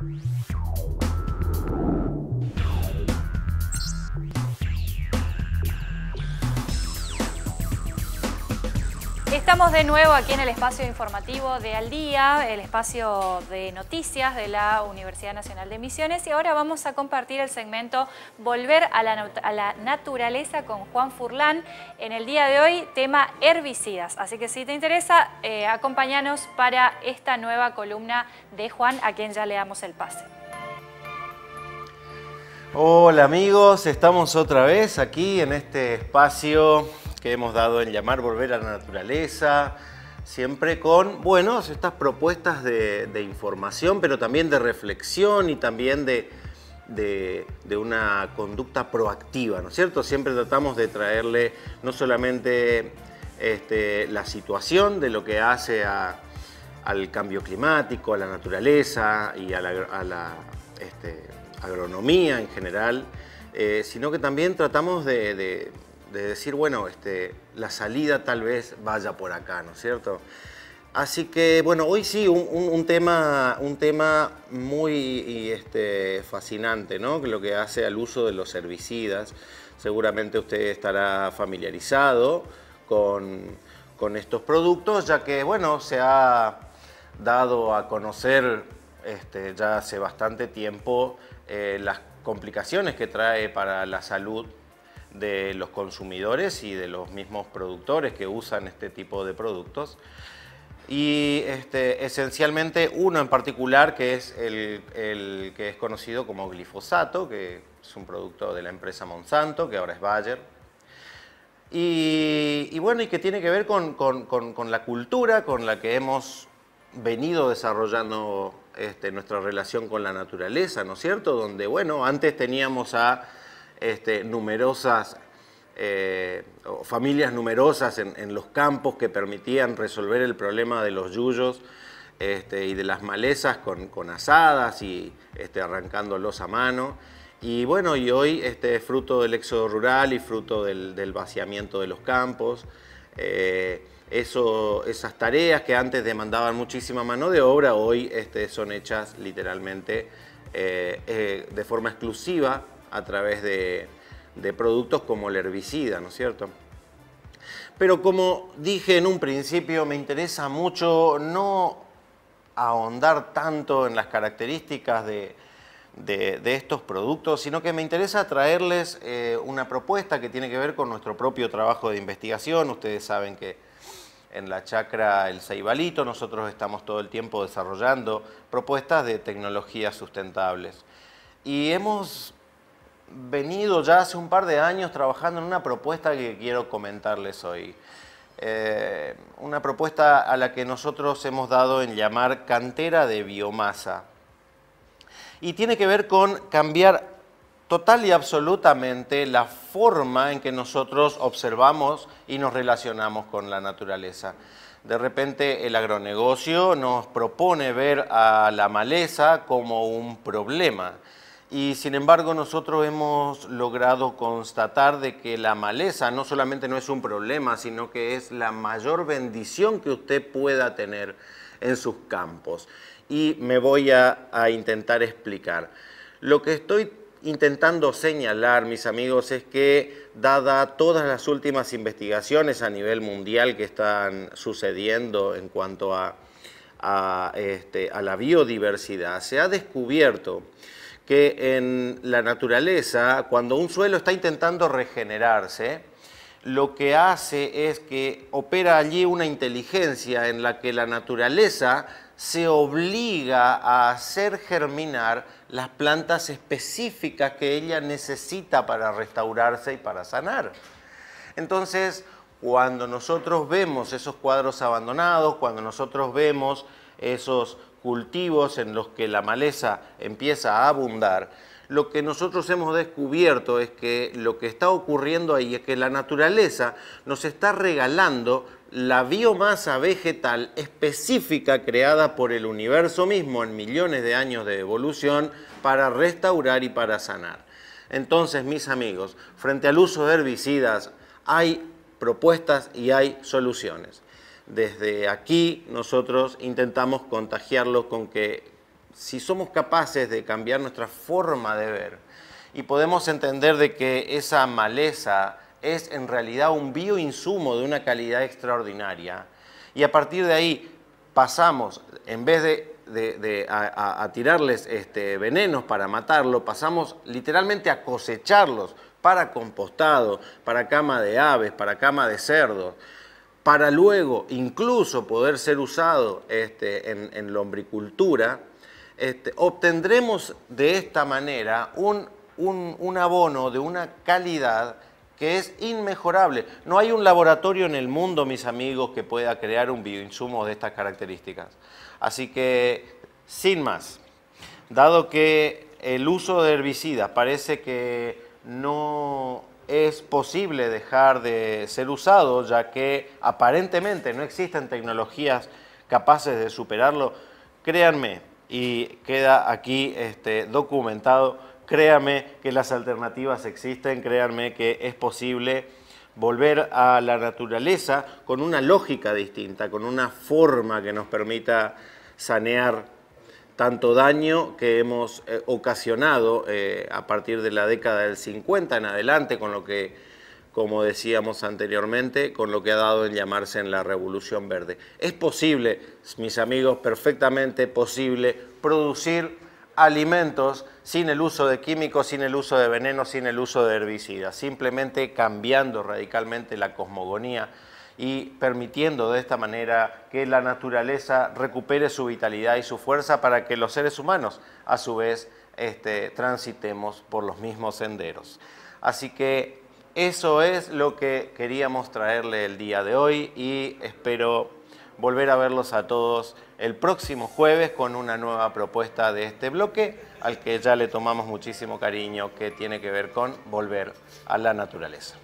Thank you. estamos de nuevo aquí en el espacio informativo de Al Día, el espacio de noticias de la Universidad Nacional de Misiones y ahora vamos a compartir el segmento Volver a la, Naturaleza con Juan Furlán. En el día de hoy, tema herbicidas. Así que si te interesa, eh, acompáñanos para esta nueva columna de Juan, a quien ya le damos el pase. Hola amigos, estamos otra vez aquí en este espacio que hemos dado en llamar Volver a la Naturaleza, siempre con, bueno, estas propuestas de, información, pero también de reflexión y también de, de, una conducta proactiva, ¿no es cierto? Siempre tratamos de traerle no solamente este, la situación de lo que hace al cambio climático, a la naturaleza y a la, este, agronomía en general, eh, sino que también tratamos de, de decir, bueno, este, la salida tal vez vaya por acá, ¿no es cierto? Así que, bueno, hoy sí, un, tema, un tema muy este, fascinante, ¿no? Lo que hace al uso de los herbicidas. Seguramente usted estará familiarizado con, estos productos, ya que, bueno, se ha dado a conocer este, ya hace bastante tiempo eh, las complicaciones que trae para la salud de los consumidores y de los mismos productores que usan este tipo de productos. Y este, esencialmente uno en particular que es el, que es conocido como glifosato, que es un producto de la empresa Monsanto, que ahora es Bayer. Y, bueno, y que tiene que ver con, la cultura con la que hemos venido desarrollando este, nuestra relación con la naturaleza, ¿no es cierto? Donde, bueno, antes teníamos a este, numerosas eh, familias numerosas en, los campos que permitían resolver el problema de los yuyos este, y de las malezas con, con asadas y este, arrancándolos a mano. Y bueno, y hoy este, fruto del éxodo rural y fruto del, vaciamiento de los campos, eh, esas tareas que antes demandaban muchísima mano de obra, hoy este, son hechas literalmente eh, de forma exclusiva a través de, productos como el herbicida, ¿no es cierto? Pero como dije en un principio, me interesa mucho no ahondar tanto en las características de, estos productos, sino que me interesa traerles eh, una propuesta que tiene que ver con nuestro propio trabajo de investigación. Ustedes saben que en la chacra El Ceibalito nosotros estamos todo el tiempo desarrollando propuestas de tecnologías sustentables. Y hemos venido ya hace un par de años trabajando en una propuesta que quiero comentarles hoy. Eh, una propuesta a la que nosotros hemos dado en llamar cantera de biomasa. Y tiene que ver con cambiar total y absolutamente la forma en que nosotros observamos y nos relacionamos con la naturaleza. De repente el agronegocio nos propone ver a la maleza como un problema y sin embargo nosotros hemos logrado constatar de que la maleza no solamente no es un problema, sino que es la mayor bendición que usted pueda tener en sus campos. Y me voy a, intentar explicar. Lo que estoy intentando señalar, mis amigos, es que dada todas las últimas investigaciones a nivel mundial que están sucediendo en cuanto a, a este, la biodiversidad, se ha descubierto que en la naturaleza, cuando un suelo está intentando regenerarse, lo que hace es que opera allí una inteligencia en la que la naturaleza se obliga a hacer germinar las plantas específicas que ella necesita para restaurarse y para sanar. Entonces, cuando nosotros vemos esos cuadros abandonados, cuando nosotros vemos esos cultivos en los que la maleza empieza a abundar, lo que nosotros hemos descubierto es que lo que está ocurriendo ahí es que la naturaleza nos está regalando la biomasa vegetal específica creada por el universo mismo en millones de años de evolución para restaurar y para sanar. Entonces, mis amigos, frente al uso de herbicidas hay propuestas y hay soluciones desde aquí nosotros intentamos contagiarlos con que si somos capaces de cambiar nuestra forma de ver y podemos entender de que esa maleza es en realidad un bioinsumo de una calidad extraordinaria y a partir de ahí pasamos, en vez de, a, tirarles este, venenos para matarlo, pasamos literalmente a cosecharlos para compostado, para cama de aves, para cama de cerdos para luego incluso poder ser usado este, en, en, lombricultura, este, obtendremos de esta manera un, un, un abono de una calidad que es inmejorable. No hay un laboratorio en el mundo, mis amigos, que pueda crear un bioinsumo de estas características. Así que, sin más, dado que el uso de herbicidas parece que no es posible dejar de ser usado, ya que aparentemente no existen tecnologías capaces de superarlo. Créanme, y queda aquí este, documentado, créanme que las alternativas existen, créanme que es posible volver a la naturaleza con una lógica distinta, con una forma que nos permita sanear tanto daño que hemos eh, ocasionado eh, a partir de la década del 50 en adelante, con lo que, como decíamos anteriormente, con lo que ha dado en llamarse en la Revolución Verde. Es posible, mis amigos, perfectamente posible producir alimentos sin el uso de químicos, sin el uso de venenos, sin el uso de herbicidas, simplemente cambiando radicalmente la cosmogonía y permitiendo de esta manera que la naturaleza recupere su vitalidad y su fuerza para que los seres humanos a su vez este, transitemos por los mismos senderos. Así que eso es lo que queríamos traerle el día de hoy y espero volver a verlos a todos el próximo jueves con una nueva propuesta de este bloque al que ya le tomamos muchísimo cariño que tiene que ver con volver a la naturaleza.